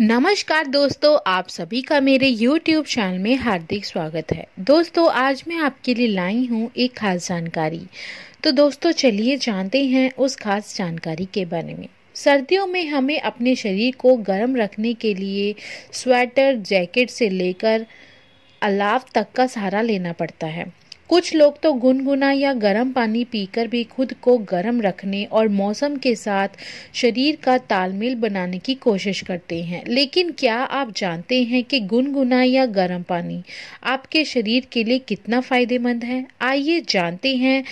नमस्कार दोस्तों आप सभी का मेरे YouTube चैनल में हार्दिक स्वागत है दोस्तों आज मैं आपके लिए लाई हूँ एक खास जानकारी तो दोस्तों चलिए जानते हैं उस खास जानकारी के बारे में सर्दियों में हमें अपने शरीर को गर्म रखने के लिए स्वेटर जैकेट से लेकर अलाव तक का सहारा लेना पड़ता है कुछ लोग तो गुनगुना या गर्म पानी पीकर भी खुद को गर्म रखने और मौसम के साथ शरीर का तालमेल बनाने की कोशिश करते हैं लेकिन क्या आप जानते हैं कि गुनगुना या गर्म पानी आपके शरीर के लिए कितना फ़ायदेमंद है आइए जानते हैं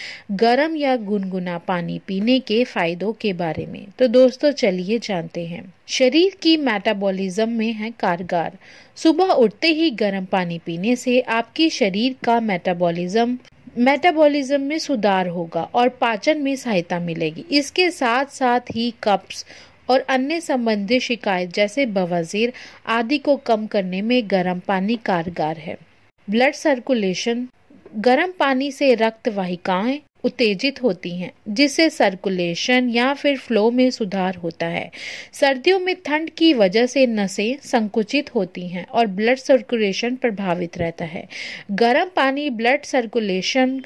गर्म या गुनगुना पानी पीने के फ़ायदों के बारे में तो दोस्तों चलिए जानते हैं शरीर की मेटाबॉलिज्म में है कारगर सुबह उठते ही गर्म पानी पीने से आपके शरीर का मेटाबॉलिज्म मेटाबॉलिज्म में सुधार होगा और पाचन में सहायता मिलेगी इसके साथ साथ ही कप्स और अन्य संबंधित शिकायत जैसे बवाजीर आदि को कम करने में गर्म पानी कारगर है ब्लड सर्कुलेशन गर्म पानी से रक्त वाहिकाएं उत्तेजित होती हैं जिससे सर्कुलेशन या फिर फ्लो में सुधार होता है सर्दियों में ठंड की वजह से नसें संकुचित होती हैं और ब्लड सर्कुलेशन प्रभावित रहता है गर्म पानी ब्लड सर्कुलेशन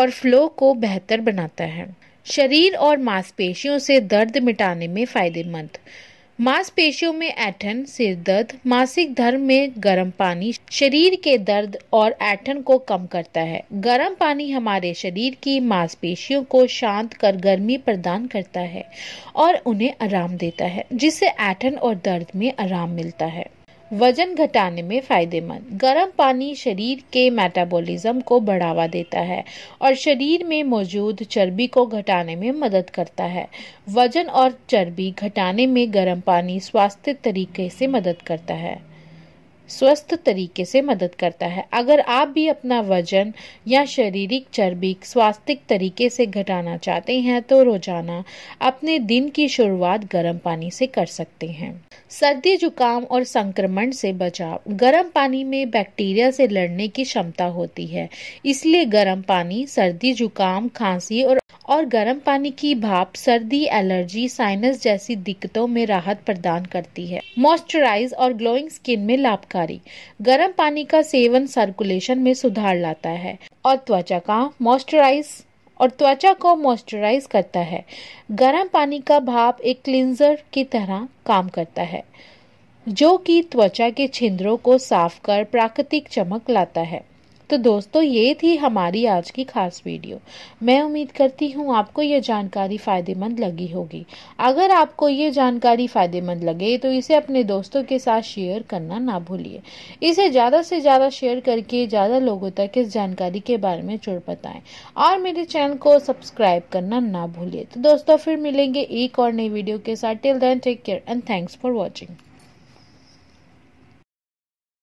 और फ्लो को बेहतर बनाता है शरीर और मांसपेशियों से दर्द मिटाने में फ़ायदेमंद मांसपेशियों में ऐठन सिर दर्द मासिक धर्म में गर्म पानी शरीर के दर्द और ऐठन को कम करता है गर्म पानी हमारे शरीर की मांसपेशियों को शांत कर गर्मी प्रदान करता है और उन्हें आराम देता है जिससे ऐठन और दर्द में आराम मिलता है वजन घटाने में फ़ायदेमंद गर्म पानी शरीर के मेटाबॉलिज्म को बढ़ावा देता है और शरीर में मौजूद चर्बी को घटाने में मदद करता है वजन और चर्बी घटाने में गर्म पानी स्वास्थ्य तरीके से मदद करता है स्वस्थ तरीके से मदद करता है अगर आप भी अपना वजन या शारीरिक चर्बी स्वास्थ्य तरीके से घटाना चाहते हैं तो रोजाना अपने दिन की शुरुआत गर्म पानी से कर सकते हैं सर्दी जुकाम और संक्रमण से बचाव गर्म पानी में बैक्टीरिया से लड़ने की क्षमता होती है इसलिए गर्म पानी सर्दी जुकाम खांसी और और गर्म पानी की भाप सर्दी एलर्जी साइनस जैसी दिक्कतों में राहत प्रदान करती है मॉइस्चराइज और ग्लोइंग स्किन में लाभकारी गर्म पानी का सेवन सर्कुलेशन में सुधार लाता है और त्वचा का मॉइस्चराइज और त्वचा को मॉइस्चराइज करता है गर्म पानी का भाप एक क्लिनजर की तरह काम करता है जो कि त्वचा के छिद्रों को साफ कर प्राकृतिक चमक लाता है तो दोस्तों ये थी हमारी आज की खास वीडियो मैं उम्मीद करती हूँ आपको ये जानकारी फ़ायदेमंद लगी होगी अगर आपको ये जानकारी फ़ायदेमंद लगे तो इसे अपने दोस्तों के साथ शेयर करना ना भूलिए इसे ज़्यादा से ज़्यादा शेयर करके ज़्यादा लोगों तक इस जानकारी के बारे में जुड़ बताएँ और मेरे चैनल को सब्सक्राइब करना ना भूलिए तो दोस्तों फिर मिलेंगे एक और नई वीडियो के साथ till then take care and thanks for watching